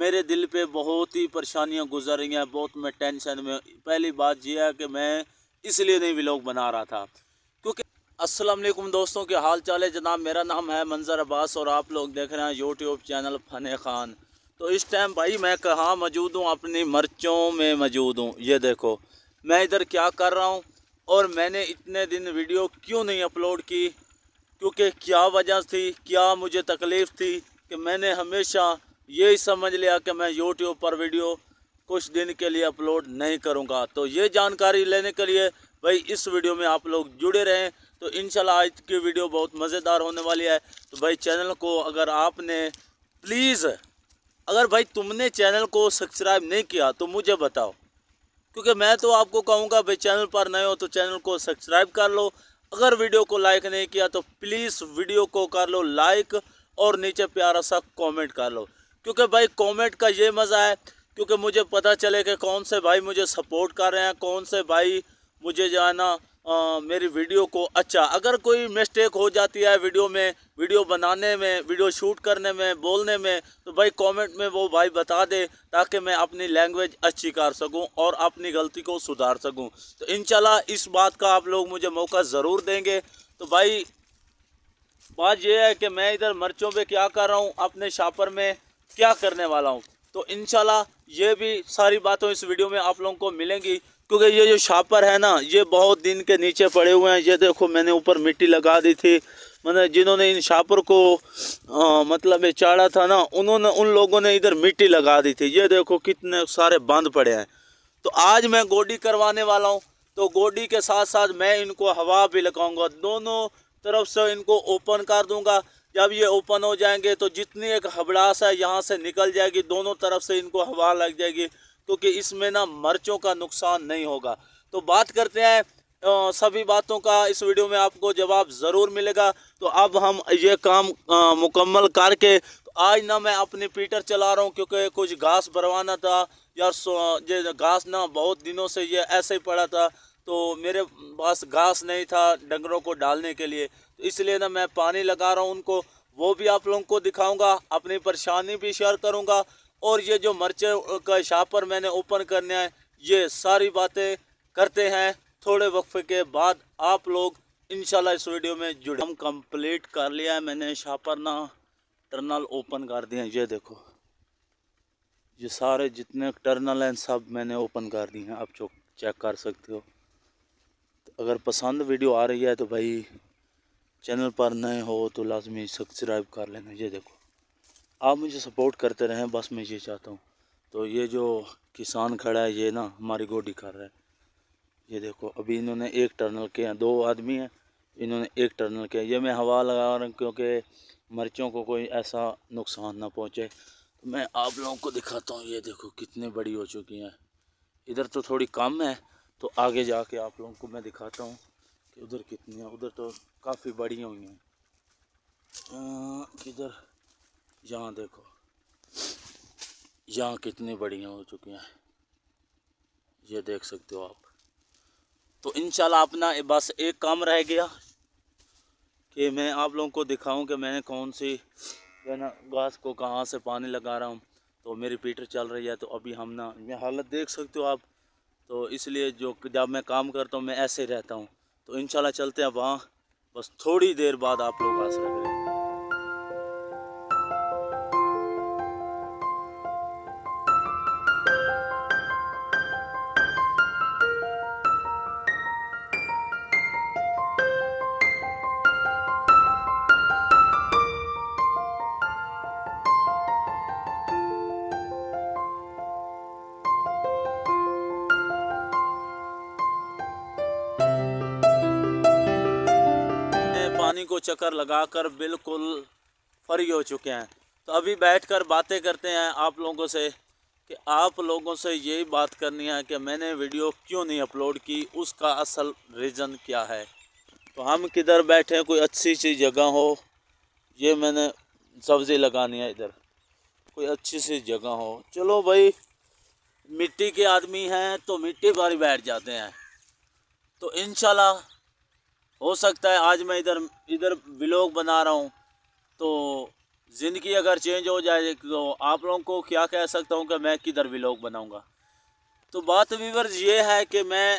मेरे दिल पे बहुत ही परेशानियाँ गुजर रही हैं बहुत मैं टेंशन में पहली बात यह है कि मैं इसलिए नहीं व्लॉग बना रहा था क्योंकि अस्सलाम वालेकुम दोस्तों के हाल चाल है जनाब मेरा नाम है मंजर अब्बास और आप लोग देख रहे हैं यूट्यूब चैनल फन खान तो इस टाइम भाई मैं कहाँ मौजूद हूँ अपनी मर्चों में मौजूद हूँ ये देखो मैं इधर क्या कर रहा हूँ और मैंने इतने दिन वीडियो क्यों नहीं अपलोड की क्योंकि क्या वजह थी क्या मुझे तकलीफ़ थी कि मैंने हमेशा यही समझ लिया कि मैं यूट्यूब पर वीडियो कुछ दिन के लिए अपलोड नहीं करूँगा तो ये जानकारी लेने के लिए भाई इस वीडियो में आप लोग जुड़े रहें तो इन आज की वीडियो बहुत मज़ेदार होने वाली है तो भाई चैनल को अगर आपने प्लीज़ अगर भाई तुमने चैनल को सब्सक्राइब नहीं किया तो मुझे बताओ क्योंकि मैं तो आपको कहूँगा भाई चैनल पर नए हो तो चैनल को सब्सक्राइब कर लो अगर वीडियो को लाइक नहीं किया तो प्लीज़ वीडियो को कर लो लाइक और नीचे प्यारा सा कमेंट कर लो क्योंकि भाई कमेंट का ये मज़ा है क्योंकि मुझे पता चले कि कौन से भाई मुझे सपोर्ट कर रहे हैं कौन से भाई मुझे जाना आ, मेरी वीडियो को अच्छा अगर कोई मिस्टेक हो जाती है वीडियो में वीडियो बनाने में वीडियो शूट करने में बोलने में तो भाई कमेंट में वो भाई बता दे ताकि मैं अपनी लैंग्वेज अच्छी कर सकूं और अपनी गलती को सुधार सकूं तो इन इस बात का आप लोग मुझे मौका ज़रूर देंगे तो भाई बात यह है कि मैं इधर मर्चों पर क्या कर रहा हूँ अपने शापर में क्या करने वाला हूँ तो इन ये भी सारी बातों इस वीडियो में आप लोगों को मिलेंगी क्योंकि ये जो शापर है ना ये बहुत दिन के नीचे पड़े हुए हैं ये देखो मैंने ऊपर मिट्टी लगा दी थी मतलब जिन्होंने इन शापर को आ, मतलब चाड़ा था ना उन्होंने उन लोगों ने इधर मिट्टी लगा दी थी ये देखो कितने सारे बंद पड़े हैं तो आज मैं गोडी करवाने वाला हूँ तो गोडी के साथ साथ मैं इनको हवा भी लगाऊंगा दोनों तरफ से इनको ओपन कर दूंगा जब ये ओपन हो जाएंगे तो जितनी एक हबड़ास है यहाँ से निकल जाएगी दोनों तरफ से इनको हवा लग जाएगी क्योंकि इसमें ना मर्चों का नुकसान नहीं होगा तो बात करते हैं सभी बातों का इस वीडियो में आपको जवाब ज़रूर मिलेगा तो अब हम ये काम आ, मुकम्मल करके तो आज ना मैं अपनी पीटर चला रहा हूँ क्योंकि कुछ घास भरवाना था यार ये घास ना बहुत दिनों से ये ऐसे ही पड़ा था तो मेरे पास घास नहीं था डंगरों को डालने के लिए तो इसलिए ना मैं पानी लगा रहा हूँ उनको वो भी आप लोगों को दिखाऊंगा अपनी परेशानी भी शेयर करूंगा और ये जो मर्चे का शापर मैंने ओपन करने हैं ये सारी बातें करते हैं थोड़े वक्फे के बाद आप लोग इनशाला इस वीडियो में जुड़े हम कंप्लीट कर लिया है मैंने ना टर्नल ओपन कर दिए हैं ये देखो ये सारे जितने टर्नल हैं सब मैंने ओपन कर दिए हैं आप चेक कर सकते हो अगर पसंद वीडियो आ रही है तो भाई चैनल पर नए हो तो लाजमी सब्सक्राइब कर लेना ये देखो आप मुझे सपोर्ट करते रहें बस मैं ये चाहता हूँ तो ये जो किसान खड़ा है ये ना हमारी गोडी कर रहा है ये देखो अभी इन्होंने एक टर्नल के हैं दो आदमी हैं इन्होंने एक टर्नल के ये मैं हवा लगा रहा हूँ क्योंकि मर्चों को कोई ऐसा नुकसान ना पहुँचे तो मैं आप लोगों को दिखाता हूँ ये देखो कितनी बड़ी हो चुकी हैं इधर तो थोड़ी कम है तो आगे जाके आप लोगों को मैं दिखाता हूँ कि उधर कितनी है उधर तो काफ़ी बड़ी हुई हैं किधर यहाँ देखो यहाँ कितनी बड़ी हो चुकी हैं ये देख सकते हो आप तो इन अपना बस एक काम रह गया कि मैं आप लोगों को दिखाऊं कि मैंने कौन सी ना घास को कहाँ से पानी लगा रहा हूँ तो मेरी पीटर चल रही है तो अभी हम ना ये हालत देख सकते हो आप तो इसलिए जो जब मैं काम करता हूँ मैं ऐसे ही रहता हूँ तो इंशाल्लाह चलते हैं वहाँ बस थोड़ी देर बाद आप लोग आसरा करें को चक्कर लगाकर बिल्कुल फ्री हो चुके हैं तो अभी बैठकर बातें करते हैं आप लोगों से कि आप लोगों से यही बात करनी है कि मैंने वीडियो क्यों नहीं अपलोड की उसका असल रीज़न क्या है तो हम किधर बैठे कोई अच्छी सी जगह हो ये मैंने सब्ज़ी लगानी है इधर कोई अच्छी सी जगह हो चलो भाई मिट्टी के आदमी हैं तो मिट्टी पर बैठ जाते हैं तो इनशाला हो सकता है आज मैं इधर इधर ब्लॉग बना रहा हूँ तो ज़िंदगी अगर चेंज हो जाए तो आप लोगों को क्या कह सकता हूँ कि मैं किधर ब्लॉग बनाऊँगा तो बात वीवर्स ये है कि मैं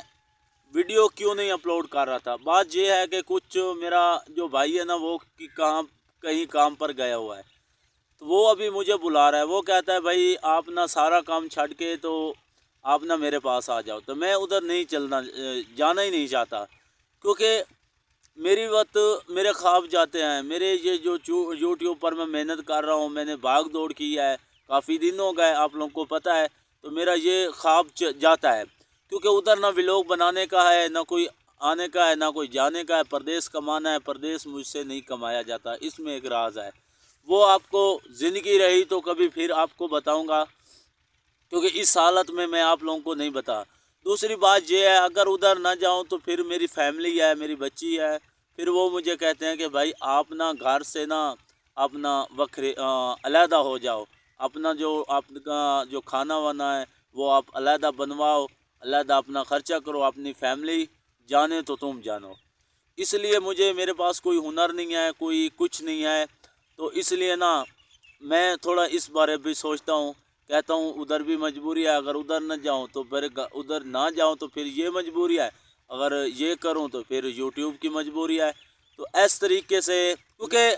वीडियो क्यों नहीं अपलोड कर रहा था बात यह है कि कुछ मेरा जो भाई है ना वो कि काम कहीं काम पर गया हुआ है तो वो अभी मुझे बुला रहा है वो कहता है भाई आप ना सारा काम छट के तो आप ना मेरे पास आ जाओ तो मैं उधर नहीं चलना जाना ही नहीं चाहता क्योंकि मेरी वक्त मेरे ख्वाब जाते हैं मेरे ये जो यूट्यूब पर मैं मेहनत कर रहा हूँ मैंने भाग दौड़ की है काफ़ी दिन हो गए आप लोगों को पता है तो मेरा ये ख्वाब जाता है क्योंकि उधर ना व्लॉग बनाने का है ना कोई आने का है ना कोई जाने का है परदेश कमाना है परदेश मुझसे नहीं कमाया जाता इसमें एक राज है वो आपको ज़िंदगी रही तो कभी फिर आपको बताऊँगा क्योंकि इस हालत में मैं आप लोगों को नहीं बता दूसरी बात यह है अगर उधर ना जाऊँ तो फिर मेरी फैमिली है मेरी बच्ची है फिर वो मुझे कहते हैं कि भाई आप ना घर से ना अपना वखरे अलहदा हो जाओ अपना जो आपका जो खाना वाना है वो आप अलहदा बनवाओ अलहदा अपना ख़र्चा करो अपनी फैमिली जाने तो तुम जानो इसलिए मुझे मेरे पास कोई हुनर नहीं है कोई कुछ नहीं है तो इसलिए ना मैं थोड़ा इस बारे भी सोचता हूँ कहता हूँ उधर भी मजबूरी है अगर उधर न जाऊँ तो फिर उधर ना जाऊँ तो फिर ये मजबूरी है अगर ये करूँ तो फिर यूट्यूब की मजबूरी है तो इस तरीके से क्योंकि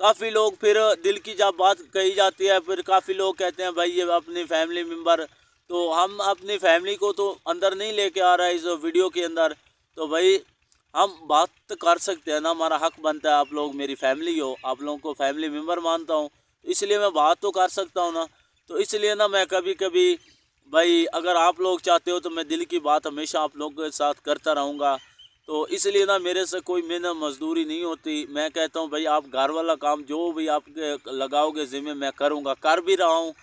काफ़ी लोग फिर दिल की जब बात कही जाती है फिर काफ़ी लोग कहते हैं भाई ये अपनी फैमिली मेम्बर तो हम अपनी फैमिली को तो अंदर नहीं लेके आ रहा है इस वीडियो के अंदर तो भाई हम बात कर सकते हैं ना हमारा हक बनता है आप लोग मेरी फैमिली हो आप लोगों को फैमिली मेम्बर मानता हूँ तो इसलिए मैं बात तो कर सकता हूँ ना तो इसलिए ना मैं कभी कभी भाई अगर आप लोग चाहते हो तो मैं दिल की बात हमेशा आप लोगों के साथ करता रहूँगा तो इसलिए ना मेरे से कोई मेहनत मजदूरी नहीं होती मैं कहता हूँ भाई आप घर वाला काम जो भी आप लगाओगे ज़िम्मे मैं करूँगा कर भी रहा हूँ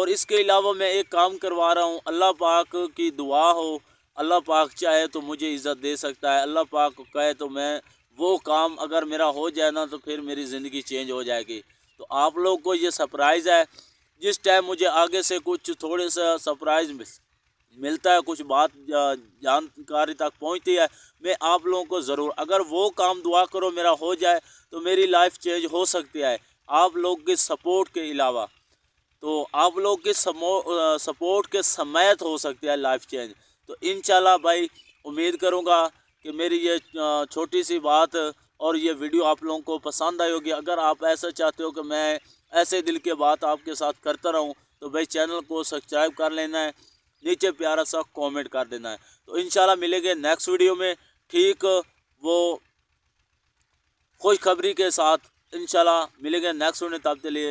और इसके अलावा मैं एक काम करवा रहा हूँ अल्लाह पाक की दुआ हो अल्लाह पाक चाहे तो मुझे इज़्ज़त दे सकता है अल्लाह पाक कहे तो मैं वो काम अगर मेरा हो जाए ना तो फिर मेरी ज़िंदगी चेंज हो जाएगी तो आप लोग को ये सरप्राइज़ है जिस टाइम मुझे आगे से कुछ थोड़े सा सरप्राइज मिल मिलता है कुछ बात जानकारी तक पहुंचती है मैं आप लोगों को ज़रूर अगर वो काम दुआ करो मेरा हो जाए तो मेरी लाइफ चेंज हो सकती है आप लोग के सपोर्ट के अलावा तो आप लोग के सपोर्ट के समेत हो सकती है लाइफ चेंज तो इन भाई उम्मीद करूँगा कि मेरी ये छोटी सी बात और ये वीडियो आप लोगों को पसंद आई होगी अगर आप ऐसा चाहते हो कि मैं ऐसे दिल के बात आपके साथ करता रहूँ तो भाई चैनल को सब्सक्राइब कर लेना है नीचे प्यारा सा कमेंट कर देना है तो इन मिलेंगे नेक्स्ट वीडियो में ठीक वो खुशखबरी के साथ इन मिलेंगे नेक्स्ट वीडियो तब के लिए